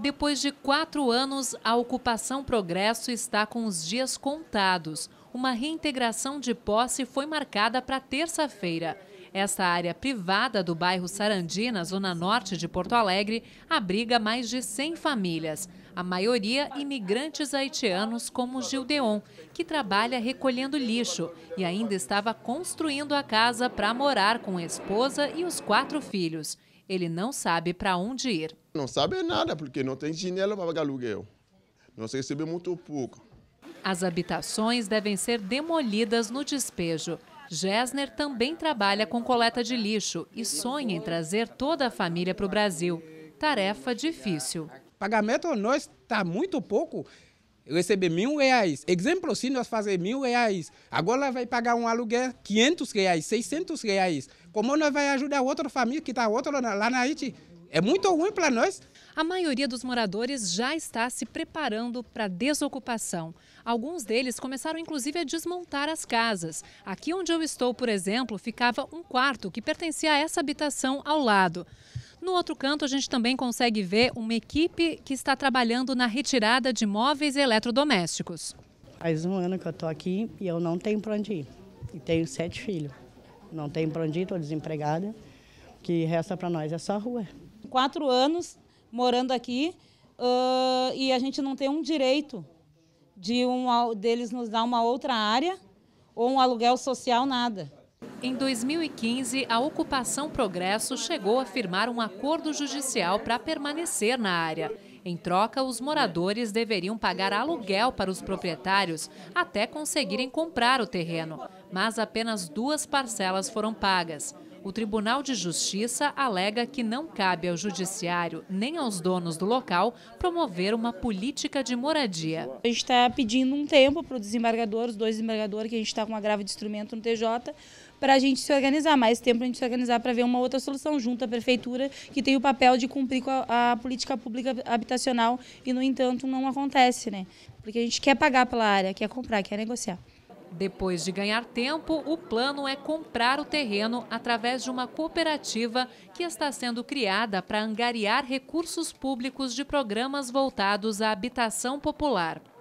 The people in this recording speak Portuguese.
Depois de quatro anos, a Ocupação Progresso está com os dias contados. Uma reintegração de posse foi marcada para terça-feira. Essa área privada do bairro Sarandi, na zona norte de Porto Alegre, abriga mais de 100 famílias, a maioria imigrantes haitianos como Gildeon, que trabalha recolhendo lixo e ainda estava construindo a casa para morar com a esposa e os quatro filhos. Ele não sabe para onde ir não sabe é nada, porque não tem dinheiro para pagar aluguel. Nós recebemos muito pouco. As habitações devem ser demolidas no despejo. Gessner também trabalha com coleta de lixo e sonha em trazer toda a família para o Brasil. Tarefa difícil. Pagamento nós está muito pouco. Eu recebi mil reais. Exemplo, se nós fazer mil reais, agora vai pagar um aluguel 500 reais, 600 reais. Como nós vai ajudar outra família que está outra lá na Haiti? É muito ruim para nós. A maioria dos moradores já está se preparando para a desocupação. Alguns deles começaram inclusive a desmontar as casas. Aqui onde eu estou, por exemplo, ficava um quarto que pertencia a essa habitação ao lado. No outro canto, a gente também consegue ver uma equipe que está trabalhando na retirada de móveis e eletrodomésticos. Faz um ano que eu estou aqui e eu não tenho para onde ir. E tenho sete filhos. Não tenho para onde ir, estou desempregada. O que resta para nós é só a rua quatro anos morando aqui uh, e a gente não tem um direito de um deles nos dar uma outra área ou um aluguel social, nada. Em 2015, a Ocupação Progresso chegou a firmar um acordo judicial para permanecer na área. Em troca, os moradores deveriam pagar aluguel para os proprietários até conseguirem comprar o terreno. Mas apenas duas parcelas foram pagas o Tribunal de Justiça alega que não cabe ao Judiciário nem aos donos do local promover uma política de moradia. A gente está pedindo um tempo para o desembargador, os dois desembargadores, que a gente está com uma grave de instrumento no TJ, para a gente se organizar, mais tempo para a gente se organizar para ver uma outra solução junto à Prefeitura, que tem o papel de cumprir com a, a política pública habitacional e, no entanto, não acontece, né? Porque a gente quer pagar pela área, quer comprar, quer negociar. Depois de ganhar tempo, o plano é comprar o terreno através de uma cooperativa que está sendo criada para angariar recursos públicos de programas voltados à habitação popular.